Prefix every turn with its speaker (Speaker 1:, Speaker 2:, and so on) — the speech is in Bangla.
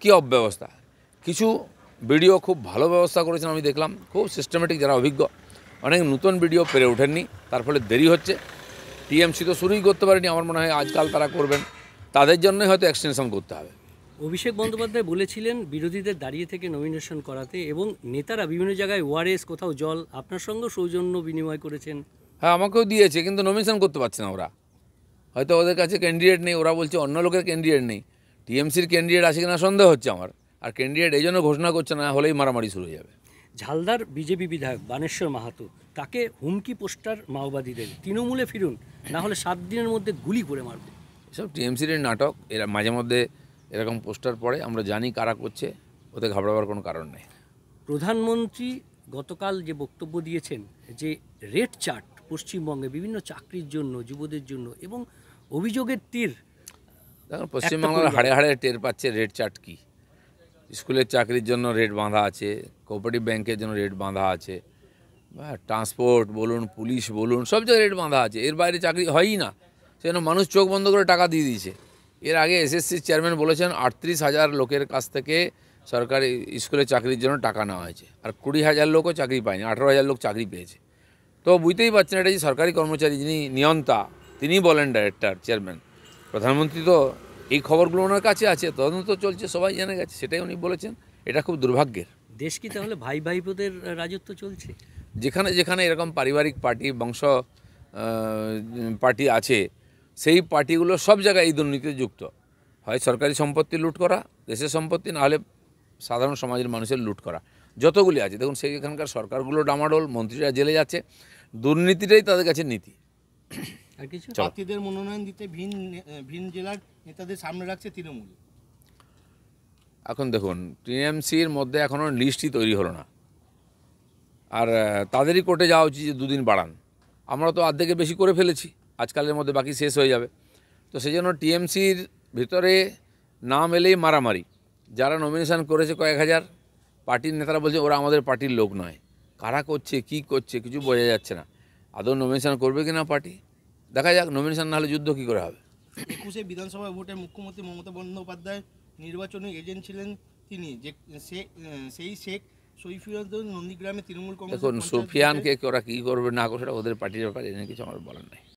Speaker 1: কি অব্যবস্থা কিছু ভিডিও খুব ভালো ব্যবস্থা করেছেন আমি দেখলাম খুব সিস্টেমেটিক যারা অভিজ্ঞ অনেক নতুন ভিডিও পেরে ওঠেননি তার ফলে দেরি হচ্ছে টিএমসি তো শুরুই করতে পারেনি আমার মনে হয় আজকাল তারা করবেন তাদের জন্যই হয়তো এক্সটেনশন করতে হবে অভিষেক
Speaker 2: বন্দ্যোপাধ্যায় বলেছিলেন বিরোধীদের দাঁড়িয়ে থেকে নমিনেশন করাতে এবং নেতারা বিভিন্ন জায়গায় ওয়ারেস কোথাও জল আপনার সঙ্গেও সৌজন্য বিনিময় করেছেন
Speaker 1: হ্যাঁ আমাকেও দিয়েছে কিন্তু নমিনেশন করতে পারছে না ওরা হয়তো ওদের কাছে ক্যান্ডিডেট নেই ওরা বলছে অন্য লোকের ক্যান্ডিডেট নেই টিএমসির ক্যান্ডিডেট আছে কিনা সন্দেহ হচ্ছে আমার আর ক্যান্ডিডেট এই জন্য ঘোষণা করছে না হলেই মারামারি শুরু হয়ে যাবে
Speaker 2: ঝালদার বিজেপি বিধায়ক বানেশ্বর মাহাতো তাকে হুমকি পোস্টার মাওবাদীদের তৃণমূলে ফিরুন না হলে
Speaker 1: সাত দিনের মধ্যে গুলি করে মারবে এসব টিএমসির নাটক এরা মাঝে মধ্যে এরকম পোস্টার পড়ে আমরা জানি কারা করছে ওতে ঘাবড়াবার কোনো কারণ নেই
Speaker 2: প্রধানমন্ত্রী গতকাল যে বক্তব্য দিয়েছেন যে রেড চার্ট পশ্চিমবঙ্গে বিভিন্ন চাকরির জন্য যুবদের জন্য এবং অভিযোগের তীর দেখুন পশ্চিমবাংলার হাড়ে হাড়ে
Speaker 1: টের পাচ্ছে রেট চার্ট কী স্কুলের চাকরির জন্য রেট বাঁধা আছে কোঅপারেটিভ ব্যাংকের জন্য রেট বাঁধা আছে ট্রান্সপোর্ট বলুন পুলিশ বলুন সব জায়গায় রেট বাঁধা আছে এর বাইরে চাকরি হয়ই না সেজন্য মানুষ চোখ বন্ধ করে টাকা দিয়ে দিয়েছে এর আগে এসএসসির চেয়ারম্যান বলেছেন আটত্রিশ হাজার লোকের কাছ থেকে সরকারি স্কুলে চাকরির জন্য টাকা নেওয়া হয়েছে আর কুড়ি হাজার লোকও চাকরি পায়নি আঠারো হাজার লোক চাকরি পেয়েছে তো বুঝতেই পারছেন এটা যে সরকারি কর্মচারী যিনি নিয়ন্তা তিনি বলেন ডাইরেক্টর চেয়ারম্যান প্রধানমন্ত্রী তো এই খবরগুলো ওনার কাছে আছে তদন্ত চলছে সবাই জেনে গেছে সেটাই উনি বলেছেন এটা খুব দুর্ভাগ্যের দেশ কি তাহলে ভাই ভাইপোদের রাজত্ব চলছে যেখানে যেখানে এরকম পারিবারিক পার্টি বংশ পার্টি আছে সেই পার্টিগুলো সব জায়গায় এই দুর্নীতিতে যুক্ত হয় সরকারি সম্পত্তি লুট করা দেশের সম্পত্তি নাহলে সাধারণ সমাজের মানুষের লুট করা যতগুলি আছে দেখুন এখানকার সরকারগুলো ডামাডোল মন্ত্রীরা জেলে যাচ্ছে দুর্নীতিটাই তাদের কাছে নীতি
Speaker 3: আর কিছু প্রার্থীদের মনোনয়ন দিতে ভিন ভিন জেলার নেতাদের সামনে রাখছে তৃণমূল
Speaker 1: এখন দেখুন টিএমসির মধ্যে এখনও লিস্টই তৈরি হলো না আর তাদেরই কোর্টে যাওয়া উচিত যে দুদিন বাড়ান আমরা তো অর্ধেকের বেশি করে ফেলেছি আজকালের মধ্যে বাকি শেষ হয়ে যাবে তো সেই জন্য টিএমসির ভিতরে নাম এলেই মারামারি যারা নমিনেশান করেছে কয়েক হাজার পার্টির নেতারা বলছে ওরা আমাদের পার্টির লোক নয় কারা করছে কি করছে কিছু বোঝা যাচ্ছে না আদৌ নমিনেশান করবে কি না পার্টি দেখা যাক নমিনেশন না হলে যুদ্ধ কী করে হবে
Speaker 3: একুশে বিধানসভা ভোটে মুখ্যমন্ত্রী মমতা বন্দ্যোপাধ্যায় নির্বাচনী এজেন্ট ছিলেন তিনি যে সেই শেখ সৈফিয়ান তৃণমূল কংগ্রেস সুফিয়ানকে
Speaker 1: ওরা কী করবে না করবে সেটা ওদের পার্টির ব্যাপারে কিছু আমার বলার নাই